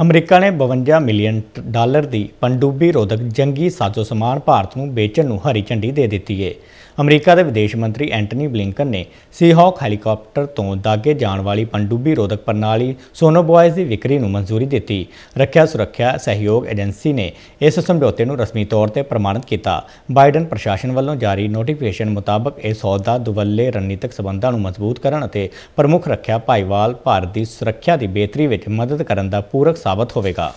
America ਨੇ 52 million dollar ਦੀ ਪੰਡੂਬੀ ਰੋਧਕ ਜੰਗੀ ਸਾਜ਼ੋ ਸਮਾਨ ਭਾਰਤ ਨੂੰ ਵੇਚਣ ਨੂੰ ਹਰੀ ਝੰਡੀ ਦੇ ਦਿੱਤੀ ਹੈ। ਅਮਰੀਕਾ ਦੇ ਵਿਦੇਸ਼ ਮੰਤਰੀ ਐਂਟਨੀ ਬਲਿੰਕਨ ਨੇ ਸੀਹੌਕ ਹੈਲੀਕਾਪਟਰ ਤੋਂ ਦਾਗੇ ਜਾਣ ਵਾਲੀ ਪੰਡੂਬੀ ਰੋਧਕ ਪ੍ਰਣਾਲੀ ਸੋਨੋਬੋਇਜ਼ ਦੀ ਵਿਕਰੀ ਨੂੰ ਮਨਜ਼ੂਰੀ ਦਿੱਤੀ ਰੱਖਿਆ ਸੁਰੱਖਿਆ ਸਹਿਯੋਗ ਏਜੰਸੀ ਨੇ ਇਸ ਸਮਝੌਤੇ ਨੂੰ ਰਸਮੀ ਤੌਰ ਤੇ ਪ੍ਰਮਾਣਿਤ ਕੀਤਾ ਬਾਈਡਨ ਪ੍ਰਸ਼ਾਸਨ ਵੱਲੋਂ ਜਾਰੀ ਨੋਟੀਫਿਕੇਸ਼ਨ ਮੁਤਾਬਕ ਇਹ ਸੌਦਾ ਦੁਵੱਲੇ ਰਣਨੀਤਕ ਸਬੰਧਾਂ ਨੂੰ ਮਜ਼ਬੂਤ ਕਰਨ ਅਤੇ ਪ੍ਰਮੁੱਖ ਰੱਖਿਆ ਭਾਈਵਾਲ ਭਾਰਤ ਦੀ ਸੁਰੱਖਿਆ ਦੀ ਬਿਹਤਰੀ ਵਿੱਚ ਮਦਦ ਕਰਨ ਦਾ ਪੂਰਕ ਸਾਬਤ ਹੋਵੇਗਾ